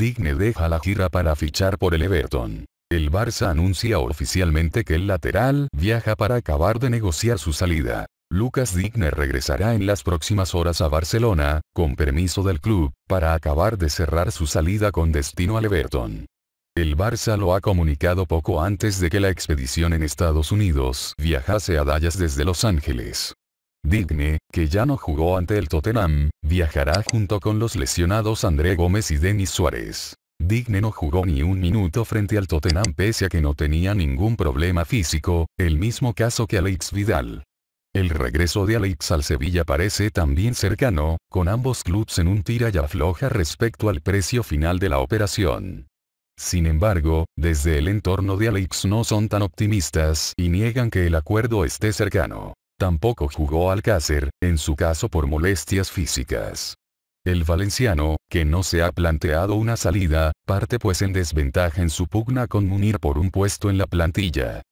Digne deja la gira para fichar por el Everton. El Barça anuncia oficialmente que el lateral viaja para acabar de negociar su salida. Lucas Digne regresará en las próximas horas a Barcelona, con permiso del club, para acabar de cerrar su salida con destino al Everton. El Barça lo ha comunicado poco antes de que la expedición en Estados Unidos viajase a Dallas desde Los Ángeles. Digne, que ya no jugó ante el Tottenham, viajará junto con los lesionados André Gómez y Denis Suárez. Digne no jugó ni un minuto frente al Tottenham pese a que no tenía ningún problema físico, el mismo caso que Alex Vidal. El regreso de Alex al Sevilla parece también cercano, con ambos clubes en un tira y afloja respecto al precio final de la operación. Sin embargo, desde el entorno de Alex no son tan optimistas y niegan que el acuerdo esté cercano. Tampoco jugó Alcácer, en su caso por molestias físicas. El valenciano, que no se ha planteado una salida, parte pues en desventaja en su pugna con Munir por un puesto en la plantilla.